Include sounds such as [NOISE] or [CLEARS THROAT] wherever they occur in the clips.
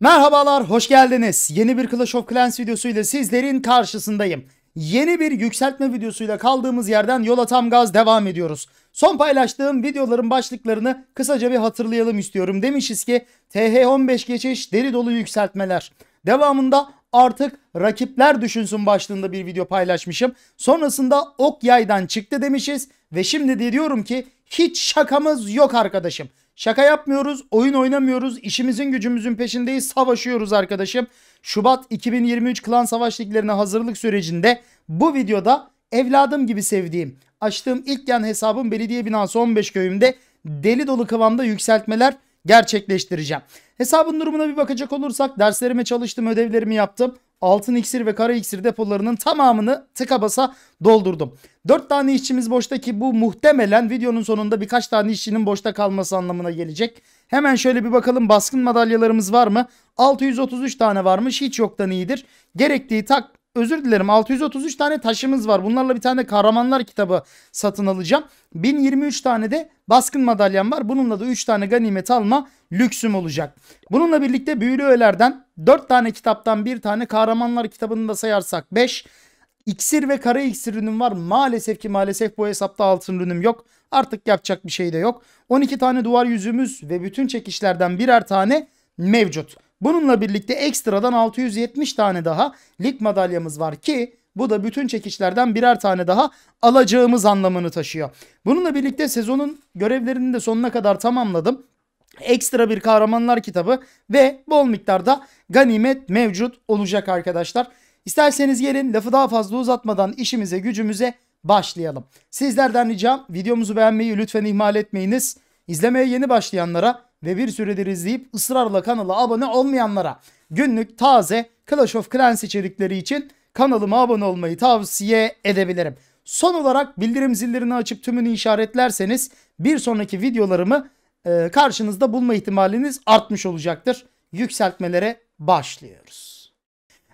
Merhabalar, hoş geldiniz. Yeni bir Clash of Clans videosuyla sizlerin karşısındayım. Yeni bir yükseltme videosuyla kaldığımız yerden yola tam gaz devam ediyoruz. Son paylaştığım videoların başlıklarını kısaca bir hatırlayalım istiyorum. Demişiz ki TH15 geçiş deri dolu yükseltmeler. Devamında artık rakipler düşünsün başlığında bir video paylaşmışım. Sonrasında ok yaydan çıktı demişiz ve şimdi de diyorum ki hiç şakamız yok arkadaşım. Şaka yapmıyoruz, oyun oynamıyoruz, işimizin gücümüzün peşindeyiz, savaşıyoruz arkadaşım. Şubat 2023 Klan Savaş Liglerine hazırlık sürecinde bu videoda evladım gibi sevdiğim, açtığım ilk yan hesabım belediye binası 15 köyümde deli dolu kıvamda yükseltmeler gerçekleştireceğim. Hesabın durumuna bir bakacak olursak derslerime çalıştım, ödevlerimi yaptım. Altın iksir ve kara iksir depolarının tamamını tıka basa doldurdum. 4 tane işçimiz boşta ki bu muhtemelen videonun sonunda birkaç tane işçinin boşta kalması anlamına gelecek. Hemen şöyle bir bakalım baskın madalyalarımız var mı? 633 tane varmış hiç yoktan iyidir. Gerektiği tak özür dilerim 633 tane taşımız var. Bunlarla bir tane kahramanlar kitabı satın alacağım. 1023 tane de baskın madalyam var. Bununla da 3 tane ganimet alma lüksüm olacak. Bununla birlikte büyülü öğelerden 4 tane kitaptan 1 tane kahramanlar kitabını da sayarsak 5. İksir ve kara iksir ürünüm var. Maalesef ki maalesef bu hesapta altın ürünüm yok. Artık yapacak bir şey de yok. 12 tane duvar yüzümüz ve bütün çekişlerden birer tane mevcut. Bununla birlikte ekstradan 670 tane daha lig madalyamız var ki bu da bütün çekişlerden birer tane daha alacağımız anlamını taşıyor. Bununla birlikte sezonun görevlerini de sonuna kadar tamamladım. Ekstra bir kahramanlar kitabı ve bol miktarda ganimet mevcut olacak arkadaşlar. İsterseniz gelin lafı daha fazla uzatmadan işimize gücümüze başlayalım. Sizlerden ricam videomuzu beğenmeyi lütfen ihmal etmeyiniz. İzlemeye yeni başlayanlara ve bir süredir izleyip ısrarla kanala abone olmayanlara günlük taze Clash of Clans içerikleri için kanalıma abone olmayı tavsiye edebilirim. Son olarak bildirim zillerini açıp tümünü işaretlerseniz bir sonraki videolarımı e, karşınızda bulma ihtimaliniz artmış olacaktır. Yükseltmelere başlıyoruz.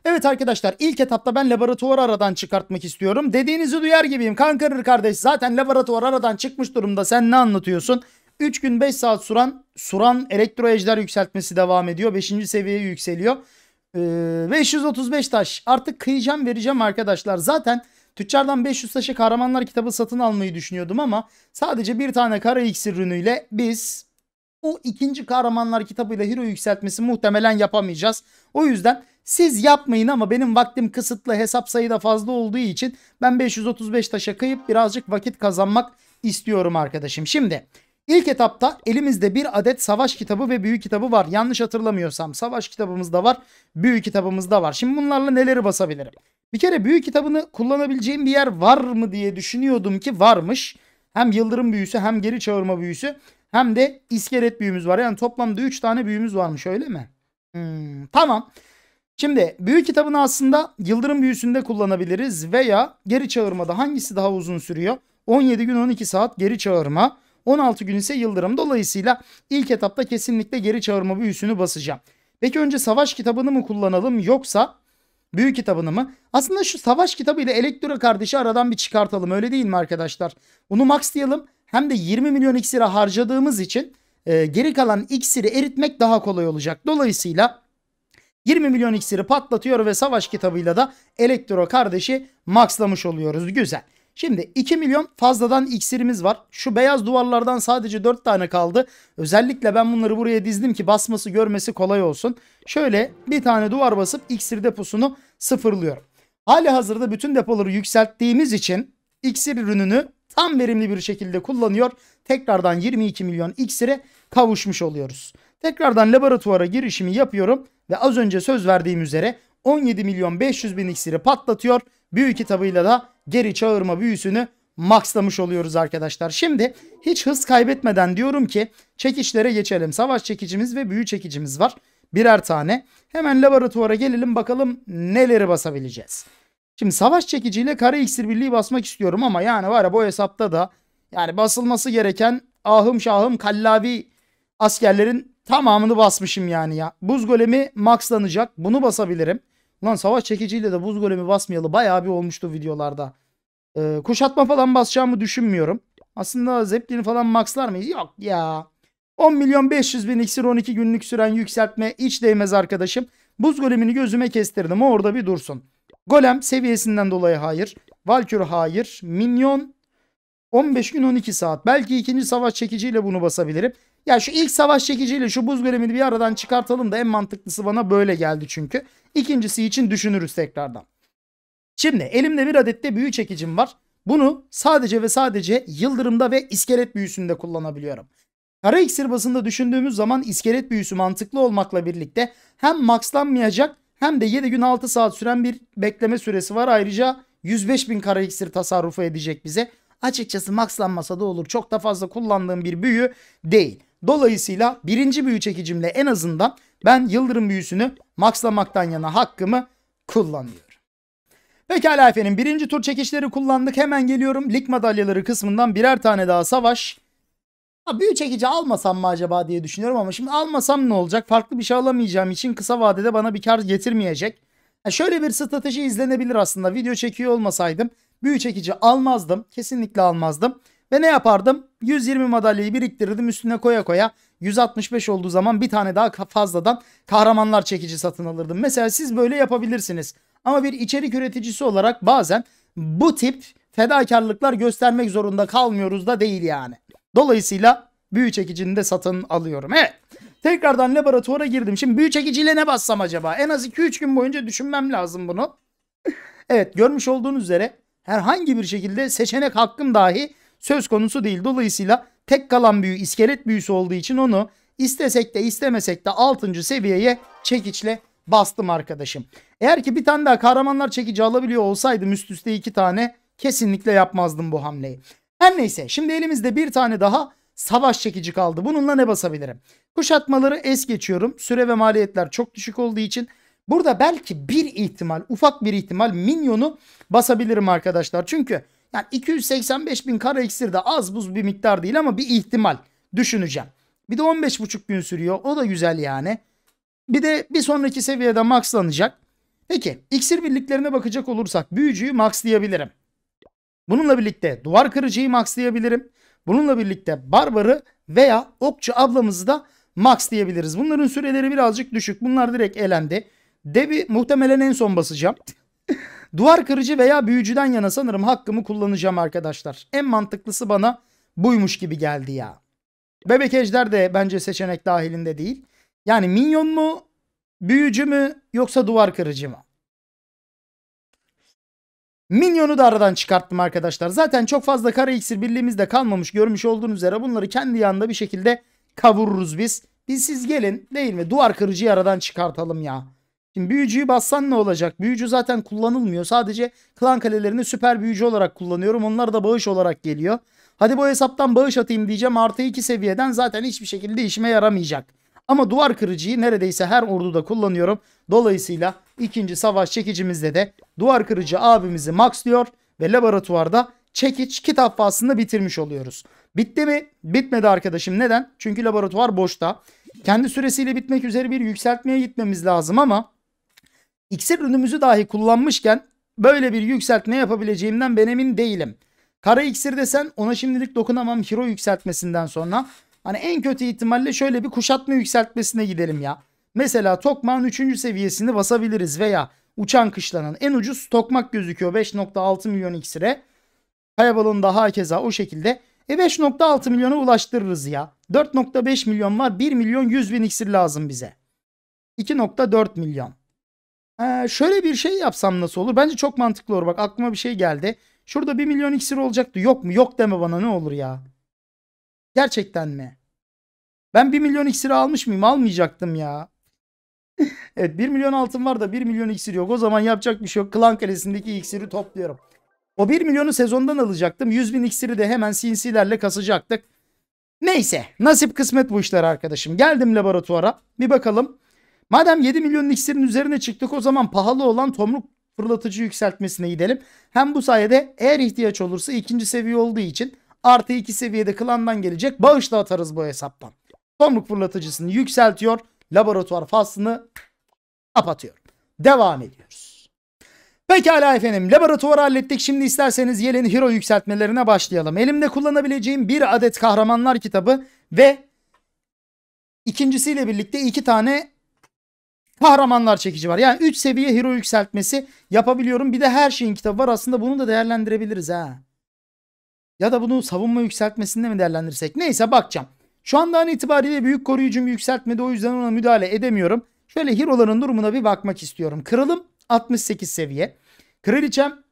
Evet arkadaşlar ilk etapta ben laboratuvarı aradan çıkartmak istiyorum. Dediğinizi duyar gibiyim. Kankarır kardeş zaten laboratuvar aradan çıkmış durumda sen ne anlatıyorsun? 3 gün 5 saat süren Suran elektro ejder yükseltmesi devam ediyor. 5. seviyeye yükseliyor. Ee, 535 taş. Artık kıyacağım vereceğim arkadaşlar. Zaten tüccardan 500 taşı kahramanlar kitabı satın almayı düşünüyordum ama sadece bir tane kara iksir rünüyle biz o ikinci kahramanlar kitabıyla hero yükseltmesi muhtemelen yapamayacağız. O yüzden siz yapmayın ama benim vaktim kısıtlı hesap sayıda fazla olduğu için ben 535 taşa kayıp birazcık vakit kazanmak istiyorum arkadaşım. Şimdi İlk etapta elimizde bir adet savaş kitabı ve büyük kitabı var. Yanlış hatırlamıyorsam savaş kitabımız da var, büyük kitabımız da var. Şimdi bunlarla neleri basabilirim? Bir kere büyük kitabını kullanabileceğim bir yer var mı diye düşünüyordum ki varmış. Hem yıldırım büyüsü hem geri çağırma büyüsü hem de iskelet büyümüz var. Yani toplamda 3 tane büyümüz varmış öyle mi? Hmm, tamam. Şimdi büyük kitabını aslında yıldırım büyüsünde kullanabiliriz veya geri çağırmada hangisi daha uzun sürüyor? 17 gün 12 saat geri çağırma. 16 gün ise Yıldırım. Dolayısıyla ilk etapta kesinlikle geri çağırma büyüsünü basacağım. Peki önce savaş kitabını mı kullanalım yoksa büyü kitabını mı? Aslında şu savaş kitabı ile elektro kardeşi aradan bir çıkartalım öyle değil mi arkadaşlar? Onu max diyelim hem de 20 milyon iksiri harcadığımız için e, geri kalan iksiri eritmek daha kolay olacak. Dolayısıyla 20 milyon iksiri patlatıyor ve savaş kitabıyla da elektro kardeşi maxlamış oluyoruz. Güzel. Şimdi 2 milyon fazladan iksirimiz var. Şu beyaz duvarlardan sadece 4 tane kaldı. Özellikle ben bunları buraya dizdim ki basması görmesi kolay olsun. Şöyle bir tane duvar basıp iksir deposunu sıfırlıyorum. Hali hazırda bütün depoları yükselttiğimiz için iksir ürününü tam verimli bir şekilde kullanıyor. Tekrardan 22 milyon iksire kavuşmuş oluyoruz. Tekrardan laboratuvara girişimi yapıyorum ve az önce söz verdiğim üzere 17 milyon 500 bin iksiri patlatıyor. Büyük kitabıyla da geri çağırma büyüsünü maxlamış oluyoruz arkadaşlar. Şimdi hiç hız kaybetmeden diyorum ki çekişlere geçelim. Savaş çekicimiz ve büyü çekicimiz var. Birer tane. Hemen laboratuvara gelelim bakalım neleri basabileceğiz. Şimdi savaş çekiciyle kare iksir birliği basmak istiyorum ama yani var ya bu hesapta da yani basılması gereken ahım şahım kallavi askerlerin tamamını basmışım yani ya. Buz golemi maxlanacak bunu basabilirim. Lan savaş çekiciyle de buz golemi basmayalı bayağı bir olmuştu videolarda. Ee, kuşatma falan basacağımı düşünmüyorum. Aslında zeplini falan maxlar mıyız? Yok ya. 10 milyon 500 bin iksir 12 günlük süren yükseltme hiç değmez arkadaşım. Buz golemini gözüme kestirdim. O orada bir dursun. Golem seviyesinden dolayı hayır. Valkür hayır. Minyon 15 gün 12 saat. Belki ikinci savaş çekiciyle bunu basabilirim. Ya şu ilk savaş çekiciyle şu buz göremini bir aradan çıkartalım da en mantıklısı bana böyle geldi çünkü. İkincisi için düşünürüz tekrardan. Şimdi elimde bir adet de büyü çekicim var. Bunu sadece ve sadece yıldırımda ve iskelet büyüsünde kullanabiliyorum. Kara iksir basında düşündüğümüz zaman iskelet büyüsü mantıklı olmakla birlikte hem maxlanmayacak hem de 7 gün 6 saat süren bir bekleme süresi var. Ayrıca 105 bin kara iksir tasarrufu edecek bize açıkçası maxlanmasa da olur. Çok da fazla kullandığım bir büyü değil. Dolayısıyla birinci büyü çekicimle en azından ben Yıldırım büyüsünü maxlamaktan yana hakkımı kullanıyorum. Pekala efendim birinci tur çekişleri kullandık. Hemen geliyorum lig madalyaları kısmından birer tane daha savaş. Ha, büyü çekici almasam mı acaba diye düşünüyorum ama şimdi almasam ne olacak? Farklı bir şey alamayacağım için kısa vadede bana bir kar getirmeyecek. Ha, şöyle bir strateji izlenebilir aslında video çekiyor olmasaydım. Büyü çekici almazdım. Kesinlikle almazdım. Ve ne yapardım? 120 madalyayı biriktirirdim üstüne koya koya. 165 olduğu zaman bir tane daha fazladan kahramanlar çekici satın alırdım. Mesela siz böyle yapabilirsiniz. Ama bir içerik üreticisi olarak bazen bu tip fedakarlıklar göstermek zorunda kalmıyoruz da değil yani. Dolayısıyla büyü çekicini de satın alıyorum. Evet. Tekrardan laboratuvara girdim. Şimdi büyü çekiciyle ne bassam acaba? En az 2-3 gün boyunca düşünmem lazım bunu. evet görmüş olduğunuz üzere herhangi bir şekilde seçenek hakkım dahi söz konusu değil. Dolayısıyla tek kalan büyü iskelet büyüsü olduğu için onu istesek de istemesek de 6. seviyeye çekiçle bastım arkadaşım. Eğer ki bir tane daha kahramanlar çekici alabiliyor olsaydım üst üste iki tane kesinlikle yapmazdım bu hamleyi. Her neyse şimdi elimizde bir tane daha savaş çekici kaldı. Bununla ne basabilirim? Kuşatmaları es geçiyorum. Süre ve maliyetler çok düşük olduğu için Burada belki bir ihtimal, ufak bir ihtimal minyonu basabilirim arkadaşlar. Çünkü yani 285 bin kara iksir de az buz bir miktar değil ama bir ihtimal düşüneceğim. Bir de 15,5 gün sürüyor. O da güzel yani. Bir de bir sonraki seviyede maxlanacak. Peki iksir birliklerine bakacak olursak büyücüyü maxlayabilirim. Bununla birlikte duvar kırıcıyı maxlayabilirim. Bununla birlikte barbarı veya okçu ablamızı da maxlayabiliriz. Bunların süreleri birazcık düşük. Bunlar direkt elendi. Debi muhtemelen en son basacağım. [LAUGHS] Duvar kırıcı veya büyücüden yana sanırım hakkımı kullanacağım arkadaşlar. En mantıklısı bana buymuş gibi geldi ya. Bebek ejder de bence seçenek dahilinde değil. Yani minyon mu, büyücü mü yoksa duvar kırıcı mı? Minyonu da aradan çıkarttım arkadaşlar. Zaten çok fazla kara iksir birliğimizde kalmamış görmüş olduğunuz üzere bunları kendi yanında bir şekilde kavururuz biz. Biz siz gelin değil mi? Duvar kırıcıyı aradan çıkartalım ya. Şimdi büyücüyü bassan ne olacak? Büyücü zaten kullanılmıyor. Sadece klan kalelerini süper büyücü olarak kullanıyorum. Onlar da bağış olarak geliyor. Hadi bu hesaptan bağış atayım diyeceğim. Artı 2 seviyeden zaten hiçbir şekilde işime yaramayacak. Ama duvar kırıcıyı neredeyse her orduda kullanıyorum. Dolayısıyla ikinci savaş çekicimizde de duvar kırıcı abimizi maxlıyor ve laboratuvarda çekiç kitap faslını bitirmiş oluyoruz. Bitti mi? Bitmedi arkadaşım. Neden? Çünkü laboratuvar boşta. Kendi süresiyle bitmek üzere bir yükseltmeye gitmemiz lazım ama İksir ürünümüzü dahi kullanmışken böyle bir yükseltme yapabileceğimden ben emin değilim. Kara iksir desen ona şimdilik dokunamam hero yükseltmesinden sonra. Hani en kötü ihtimalle şöyle bir kuşatma yükseltmesine gidelim ya. Mesela Tokmağ'ın 3. seviyesini basabiliriz veya Uçan Kışlanın en ucuz Tokmak gözüküyor 5.6 milyon iksire. Kayabalığın daha keza o şekilde. E 5.6 milyona ulaştırırız ya. 4.5 milyon var 1 milyon 100 bin iksir lazım bize. 2.4 milyon. Ee, şöyle bir şey yapsam nasıl olur? Bence çok mantıklı olur. Bak aklıma bir şey geldi. Şurada 1 milyon iksir olacaktı. Yok mu? Yok deme bana ne olur ya. Gerçekten mi? Ben 1 milyon iksiri almış mıyım? Almayacaktım ya. [LAUGHS] evet 1 milyon altın var da 1 milyon iksir yok. O zaman yapacak bir şey yok. Klan kalesindeki iksiri topluyorum. O 1 milyonu sezondan alacaktım. 100 bin iksiri de hemen sinsilerle kasacaktık. Neyse nasip kısmet bu işler arkadaşım. Geldim laboratuvara. Bir bakalım Madem 7 milyon iksirin üzerine çıktık o zaman pahalı olan tomruk fırlatıcı yükseltmesine gidelim. Hem bu sayede eğer ihtiyaç olursa ikinci seviye olduğu için artı 2 seviyede klandan gelecek bağışla atarız bu hesaptan. Tomruk fırlatıcısını yükseltiyor. Laboratuvar faslını kapatıyor. Devam ediyoruz. Pekala efendim laboratuvarı hallettik. Şimdi isterseniz Yel'in hero yükseltmelerine başlayalım. Elimde kullanabileceğim bir adet kahramanlar kitabı ve ikincisiyle birlikte iki tane kahramanlar çekici var. Yani 3 seviye hero yükseltmesi yapabiliyorum. Bir de her şeyin kitabı var. Aslında bunu da değerlendirebiliriz ha. Ya da bunu savunma yükseltmesinde mi değerlendirsek? Neyse bakacağım. Şu andan itibariyle büyük koruyucum yükseltmedi. O yüzden ona müdahale edemiyorum. Şöyle hero'ların durumuna bir bakmak istiyorum. Kralım 68 seviye. Kraliçem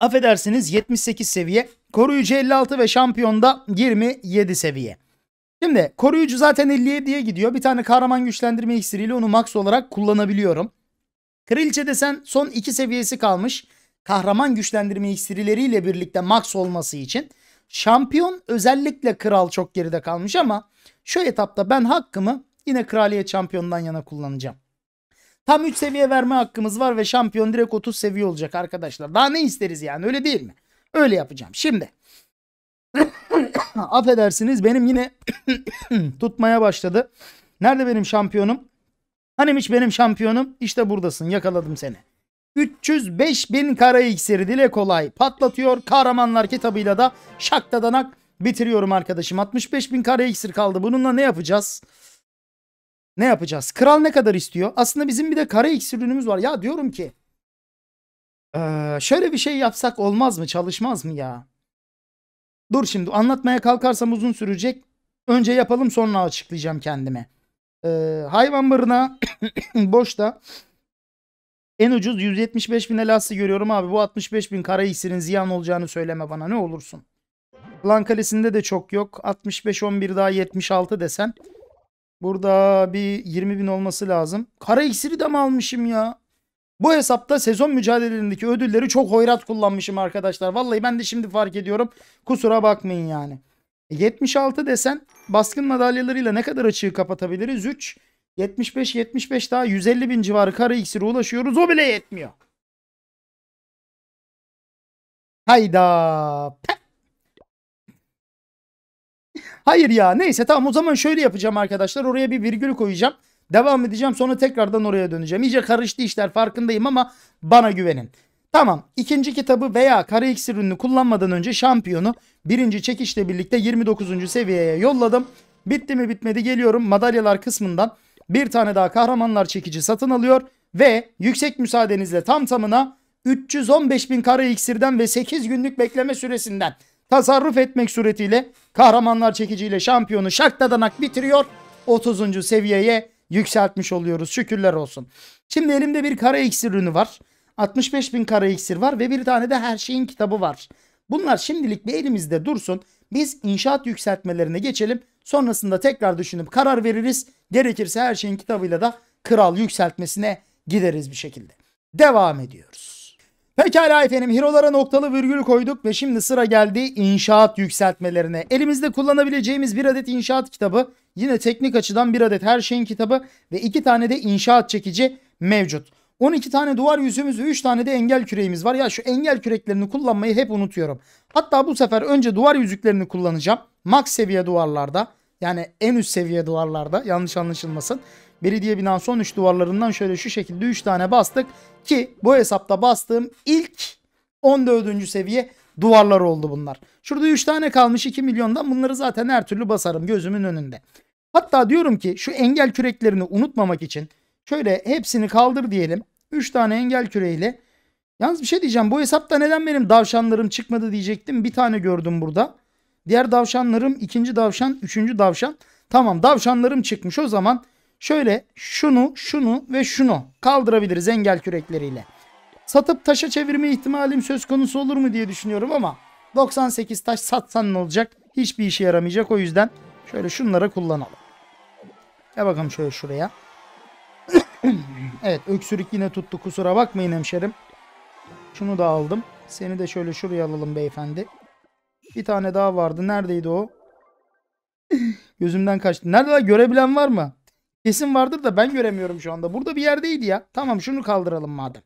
affedersiniz 78 seviye. Koruyucu 56 ve şampiyonda 27 seviye. Şimdi koruyucu zaten diye gidiyor. Bir tane kahraman güçlendirme iksiriyle onu max olarak kullanabiliyorum. Kraliçe desen son 2 seviyesi kalmış. Kahraman güçlendirme iksirileriyle birlikte max olması için. Şampiyon özellikle kral çok geride kalmış ama şu etapta ben hakkımı yine kraliyet şampiyondan yana kullanacağım. Tam 3 seviye verme hakkımız var ve şampiyon direkt 30 seviye olacak arkadaşlar. Daha ne isteriz yani öyle değil mi? Öyle yapacağım. Şimdi affedersiniz benim yine [COUGHS] tutmaya başladı. Nerede benim şampiyonum? Hanim hiç benim şampiyonum. İşte buradasın yakaladım seni. 305 bin kara iksiri dile kolay patlatıyor. Kahramanlar kitabıyla da şaktadanak bitiriyorum arkadaşım. 65 bin kara iksir kaldı. Bununla ne yapacağız? Ne yapacağız? Kral ne kadar istiyor? Aslında bizim bir de kara iksir ürünümüz var. Ya diyorum ki ee, şöyle bir şey yapsak olmaz mı? Çalışmaz mı ya? Dur şimdi anlatmaya kalkarsam uzun sürecek. Önce yapalım sonra açıklayacağım kendime. Ee, hayvan barına [COUGHS] boşta en ucuz 175 bin elası görüyorum abi. Bu 65 bin kara iksirin ziyan olacağını söyleme bana ne olursun. Lan kalesinde de çok yok. 65-11 daha 76 desen. Burada bir 20 bin olması lazım. Kara iksiri de mi almışım ya? Bu hesapta sezon mücadelelerindeki ödülleri çok hoyrat kullanmışım arkadaşlar. Vallahi ben de şimdi fark ediyorum. Kusura bakmayın yani. 76 e, desen baskın madalyalarıyla ne kadar açığı kapatabiliriz? 3. 75 75 daha 150 bin civarı kara iksiri ulaşıyoruz. O bile yetmiyor. Hayda. Hayır ya neyse tamam o zaman şöyle yapacağım arkadaşlar. Oraya bir virgül koyacağım. Devam edeceğim sonra tekrardan oraya döneceğim. İyice karıştı işler farkındayım ama bana güvenin. Tamam ikinci kitabı veya kara iksir kullanmadan önce şampiyonu birinci çekişle birlikte 29. seviyeye yolladım. Bitti mi bitmedi geliyorum madalyalar kısmından bir tane daha kahramanlar çekici satın alıyor ve yüksek müsaadenizle tam tamına 315 bin kara iksirden ve 8 günlük bekleme süresinden tasarruf etmek suretiyle kahramanlar çekiciyle şampiyonu şaktadanak bitiriyor. 30. seviyeye yükseltmiş oluyoruz. Şükürler olsun. Şimdi elimde bir kara iksir ürünü var. 65 bin kara iksir var ve bir tane de her şeyin kitabı var. Bunlar şimdilik bir elimizde dursun. Biz inşaat yükseltmelerine geçelim. Sonrasında tekrar düşünüp karar veririz. Gerekirse her şeyin kitabıyla da kral yükseltmesine gideriz bir şekilde. Devam ediyoruz. Pekala efendim hero'lara noktalı virgül koyduk ve şimdi sıra geldi inşaat yükseltmelerine. Elimizde kullanabileceğimiz bir adet inşaat kitabı, yine teknik açıdan bir adet her şeyin kitabı ve iki tane de inşaat çekici mevcut. 12 tane duvar yüzümüz ve 3 tane de engel küreğimiz var. Ya şu engel küreklerini kullanmayı hep unutuyorum. Hatta bu sefer önce duvar yüzüklerini kullanacağım. Max seviye duvarlarda. Yani en üst seviye duvarlarda yanlış anlaşılmasın. Belediye binanın son 3 duvarlarından şöyle şu şekilde 3 tane bastık. Ki bu hesapta bastığım ilk 14. seviye duvarlar oldu bunlar. Şurada 3 tane kalmış 2 milyondan bunları zaten her türlü basarım gözümün önünde. Hatta diyorum ki şu engel küreklerini unutmamak için şöyle hepsini kaldır diyelim. 3 tane engel küreğiyle. Yalnız bir şey diyeceğim bu hesapta neden benim davşanlarım çıkmadı diyecektim. Bir tane gördüm burada. Diğer davşanlarım ikinci davşan, üçüncü davşan. Tamam davşanlarım çıkmış o zaman Şöyle şunu, şunu ve şunu kaldırabiliriz engel kürekleriyle. Satıp taşa çevirme ihtimalim söz konusu olur mu diye düşünüyorum ama 98 taş satsan ne olacak? Hiçbir işe yaramayacak o yüzden şöyle şunları kullanalım. Ya bakalım şöyle şuraya. [CLEARS THROAT] evet öksürük yine tuttu kusura bakmayın hemşerim. Şunu da aldım. Seni de şöyle şuraya alalım beyefendi. Bir tane daha vardı. Neredeydi o? [CLEARS THROAT] Gözümden kaçtı. Nerede daha görebilen var mı? Kesin vardır da ben göremiyorum şu anda. Burada bir yerdeydi ya. Tamam şunu kaldıralım madem.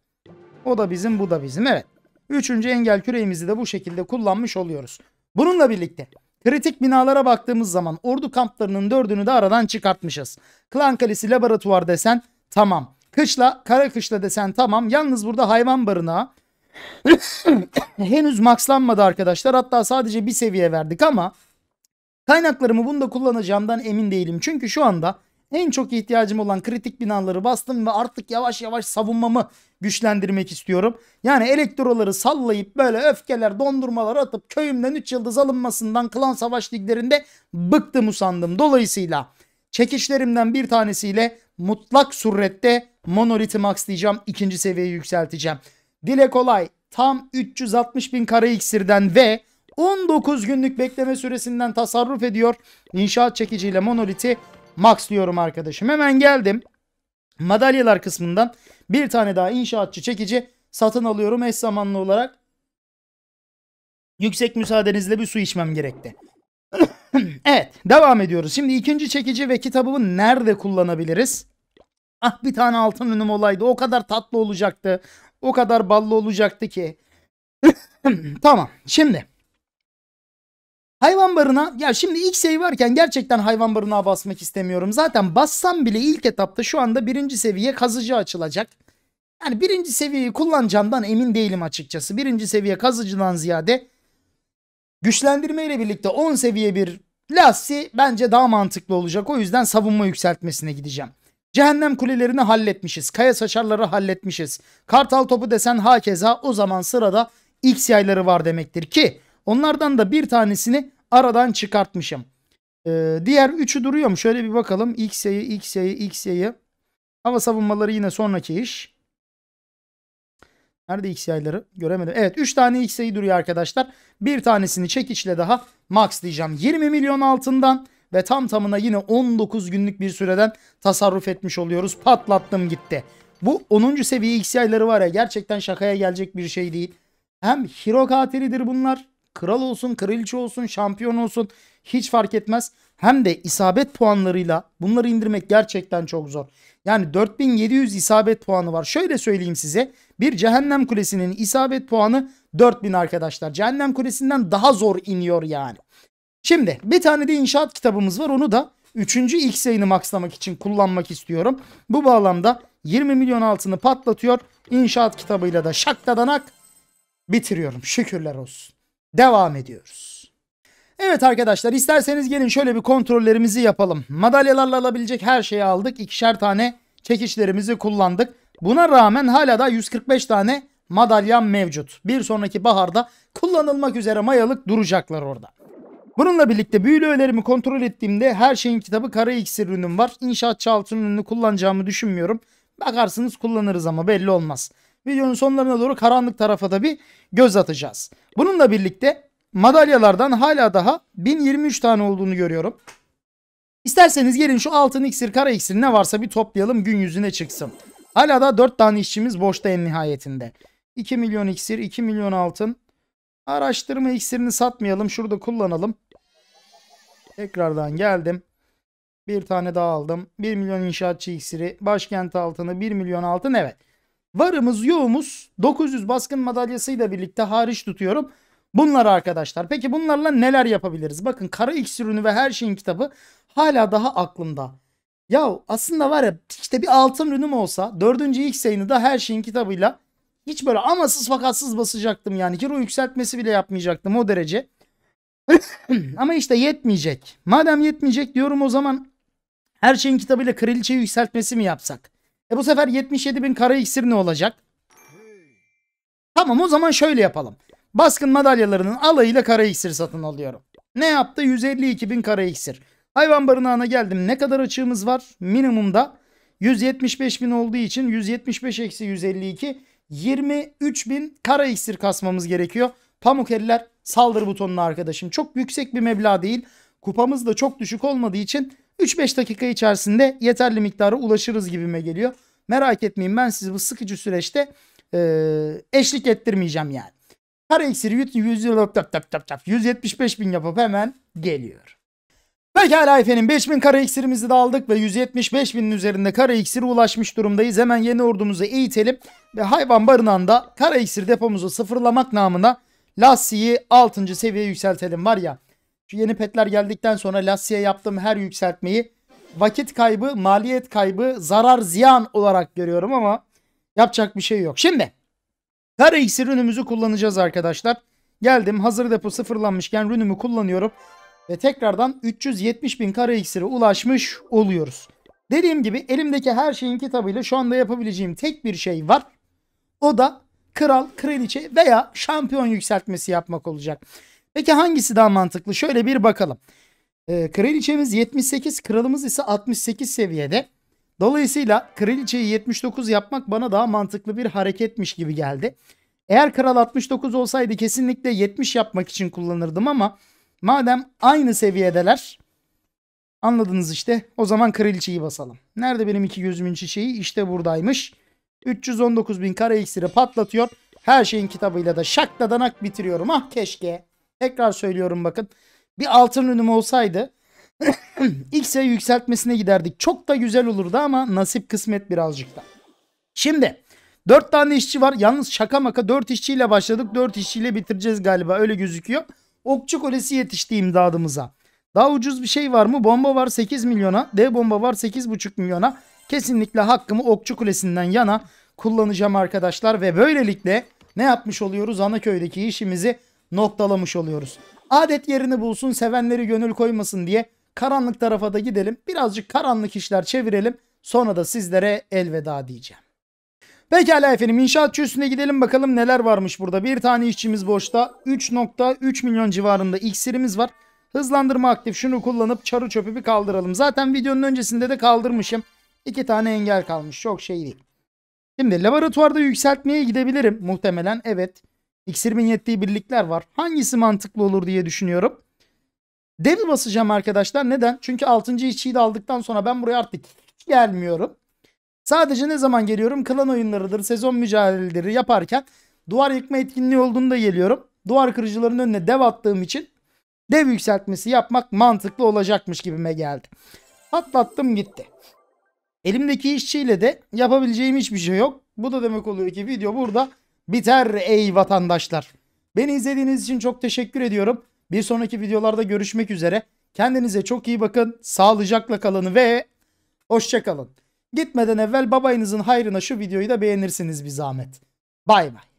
O da bizim bu da bizim evet. Üçüncü engel küreğimizi de bu şekilde kullanmış oluyoruz. Bununla birlikte kritik binalara baktığımız zaman ordu kamplarının dördünü de aradan çıkartmışız. Klan Kalesi laboratuvar desen tamam. Kışla kara kışla desen tamam. Yalnız burada hayvan barınağı [COUGHS] henüz maxlanmadı arkadaşlar. Hatta sadece bir seviye verdik ama kaynaklarımı bunda kullanacağımdan emin değilim. Çünkü şu anda en çok ihtiyacım olan kritik binaları bastım ve artık yavaş yavaş savunmamı güçlendirmek istiyorum. Yani elektroları sallayıp böyle öfkeler dondurmalar atıp köyümden 3 yıldız alınmasından klan savaş liglerinde bıktım usandım. Dolayısıyla çekişlerimden bir tanesiyle mutlak surette monoliti maxlayacağım. ikinci seviyeye yükselteceğim. Dile kolay tam 360 bin kara iksirden ve 19 günlük bekleme süresinden tasarruf ediyor. İnşaat çekiciyle monoliti max diyorum arkadaşım. Hemen geldim. Madalyalar kısmından bir tane daha inşaatçı çekici satın alıyorum eş zamanlı olarak. Yüksek müsaadenizle bir su içmem gerekti. [CLEARS THROAT] evet devam ediyoruz. Şimdi ikinci çekici ve kitabımı nerede kullanabiliriz? Ah bir tane altın ünüm olaydı. O kadar tatlı olacaktı. O kadar ballı olacaktı ki. [CLEARS THROAT] tamam şimdi Hayvan barına ya şimdi ilk seviye varken gerçekten hayvan barına basmak istemiyorum. Zaten bassam bile ilk etapta şu anda birinci seviye kazıcı açılacak. Yani birinci seviyeyi kullanacağımdan emin değilim açıkçası. Birinci seviye kazıcıdan ziyade güçlendirme ile birlikte 10 seviye bir Lassi bence daha mantıklı olacak. O yüzden savunma yükseltmesine gideceğim. Cehennem kulelerini halletmişiz. Kaya saçarları halletmişiz. Kartal topu desen hakeza o zaman sırada X yayları var demektir ki Onlardan da bir tanesini aradan çıkartmışım. Ee, diğer üçü duruyor mu? Şöyle bir bakalım. X'e'yi, X'e'yi, X'e'yi. Hava savunmaları yine sonraki iş. Nerede XY'ları? Göremedim. Evet 3 tane XY duruyor arkadaşlar. Bir tanesini çekiçle daha max diyeceğim. 20 milyon altından ve tam tamına yine 19 günlük bir süreden tasarruf etmiş oluyoruz. Patlattım gitti. Bu 10. seviye XY'ları var ya gerçekten şakaya gelecek bir şey değil. Hem hero katilidir bunlar kral olsun, kraliçe olsun, şampiyon olsun hiç fark etmez. Hem de isabet puanlarıyla bunları indirmek gerçekten çok zor. Yani 4700 isabet puanı var. Şöyle söyleyeyim size. Bir cehennem kulesinin isabet puanı 4000 arkadaşlar. Cehennem kulesinden daha zor iniyor yani. Şimdi bir tane de inşaat kitabımız var. Onu da 3. X yayını maxlamak için kullanmak istiyorum. Bu bağlamda 20 milyon altını patlatıyor. İnşaat kitabıyla da şaktadanak bitiriyorum. Şükürler olsun devam ediyoruz. Evet arkadaşlar isterseniz gelin şöyle bir kontrollerimizi yapalım. Madalyalarla alabilecek her şeyi aldık. İkişer tane çekişlerimizi kullandık. Buna rağmen hala da 145 tane madalyam mevcut. Bir sonraki baharda kullanılmak üzere mayalık duracaklar orada. Bununla birlikte büyülü ölerimi kontrol ettiğimde her şeyin kitabı kara iksir ürünüm var. İnşaatçı altın ürünü kullanacağımı düşünmüyorum. Bakarsınız kullanırız ama belli olmaz videonun sonlarına doğru karanlık tarafa da bir göz atacağız. Bununla birlikte madalyalardan hala daha 1023 tane olduğunu görüyorum. İsterseniz gelin şu altın iksir, kara iksir ne varsa bir toplayalım gün yüzüne çıksın. Hala da 4 tane işçimiz boşta en nihayetinde. 2 milyon iksir, 2 milyon altın. Araştırma iksirini satmayalım. Şurada kullanalım. Tekrardan geldim. Bir tane daha aldım. 1 milyon inşaatçı iksiri. Başkent altını 1 milyon altın. Evet. Varımız yoğumuz 900 baskın madalyasıyla birlikte hariç tutuyorum. Bunlar arkadaşlar. Peki bunlarla neler yapabiliriz? Bakın kara iksir ve her şeyin kitabı hala daha aklımda. Ya aslında var ya işte bir altın ürünüm olsa dördüncü ilk yayını da her şeyin kitabıyla hiç böyle amasız fakatsız basacaktım yani. Kiro yükseltmesi bile yapmayacaktım o derece. [CLEARS THROAT] Ama işte yetmeyecek. Madem yetmeyecek diyorum o zaman her şeyin kitabıyla kraliçe yükseltmesi mi yapsak? E bu sefer 77 bin kara iksir ne olacak? Tamam o zaman şöyle yapalım. Baskın madalyalarının alayıyla kara iksir satın alıyorum. Ne yaptı? 152 bin kara iksir. Hayvan barınağına geldim. Ne kadar açığımız var? Minimumda 175 bin olduğu için 175 eksi 152 23 bin kara iksir kasmamız gerekiyor. Pamuk eller saldır butonuna arkadaşım. Çok yüksek bir meblağ değil. Kupamız da çok düşük olmadığı için 3-5 dakika içerisinde yeterli miktara ulaşırız gibime geliyor. Merak etmeyin ben sizi bu sıkıcı süreçte e, eşlik ettirmeyeceğim yani. Kara iksiri 175 bin yapıp hemen geliyor. Pekala efendim 5000 kara iksirimizi de aldık ve 175 binin üzerinde kara iksiri ulaşmış durumdayız. Hemen yeni ordumuzu eğitelim ve hayvan barınağında kara iksir depomuzu sıfırlamak namına Lassi'yi 6. seviye yükseltelim var ya. Şu yeni petler geldikten sonra Lassia'ya yaptığım her yükseltmeyi vakit kaybı, maliyet kaybı, zarar ziyan olarak görüyorum ama yapacak bir şey yok. Şimdi kara iksir ürünümüzü kullanacağız arkadaşlar. Geldim hazır depo sıfırlanmışken rünümü kullanıyorum. Ve tekrardan 370 bin kara iksire ulaşmış oluyoruz. Dediğim gibi elimdeki her şeyin kitabıyla şu anda yapabileceğim tek bir şey var. O da kral, kraliçe veya şampiyon yükseltmesi yapmak olacak. Peki hangisi daha mantıklı? Şöyle bir bakalım. E, kraliçemiz 78, kralımız ise 68 seviyede. Dolayısıyla kraliçeyi 79 yapmak bana daha mantıklı bir hareketmiş gibi geldi. Eğer kral 69 olsaydı kesinlikle 70 yapmak için kullanırdım ama madem aynı seviyedeler anladınız işte o zaman kraliçeyi basalım. Nerede benim iki gözümün çiçeği? İşte buradaymış. 319 bin kara iksiri patlatıyor. Her şeyin kitabıyla da şakladanak bitiriyorum. Ah keşke. Tekrar söylüyorum bakın. Bir altın ürünüm olsaydı ilk [CLEARS THROAT] X'e yükseltmesine giderdik. Çok da güzel olurdu ama nasip kısmet birazcık da. Şimdi 4 tane işçi var. Yalnız şaka maka 4 işçiyle başladık. 4 işçiyle bitireceğiz galiba öyle gözüküyor. Okçu Kolesi yetişti imdadımıza. Daha ucuz bir şey var mı? Bomba var 8 milyona. D bomba var 8,5 milyona. Kesinlikle hakkımı Okçu Kulesi'nden yana kullanacağım arkadaşlar. Ve böylelikle ne yapmış oluyoruz? Anaköydeki işimizi noktalamış oluyoruz. Adet yerini bulsun sevenleri gönül koymasın diye karanlık tarafa da gidelim. Birazcık karanlık işler çevirelim. Sonra da sizlere elveda diyeceğim. Pekala efendim inşaatçı üstüne gidelim bakalım neler varmış burada. Bir tane işçimiz boşta. 3.3 milyon civarında iksirimiz var. Hızlandırma aktif şunu kullanıp çarı çöpü bir kaldıralım. Zaten videonun öncesinde de kaldırmışım. İki tane engel kalmış çok şey değil. Şimdi laboratuvarda yükseltmeye gidebilirim muhtemelen evet. Evet. İksirimin yettiği birlikler var. Hangisi mantıklı olur diye düşünüyorum. Devil basacağım arkadaşlar. Neden? Çünkü 6. içiyi de aldıktan sonra ben buraya artık gelmiyorum. Sadece ne zaman geliyorum? Klan oyunlarıdır, sezon mücadeleleri yaparken duvar yıkma etkinliği olduğunda geliyorum. Duvar kırıcıların önüne dev attığım için dev yükseltmesi yapmak mantıklı olacakmış gibime geldi. Atlattım gitti. Elimdeki işçiyle de yapabileceğim hiçbir şey yok. Bu da demek oluyor ki video burada biter ey vatandaşlar. Beni izlediğiniz için çok teşekkür ediyorum. Bir sonraki videolarda görüşmek üzere. Kendinize çok iyi bakın. Sağlıcakla kalın ve hoşçakalın. Gitmeden evvel babayınızın hayrına şu videoyu da beğenirsiniz bir zahmet. Bay bay.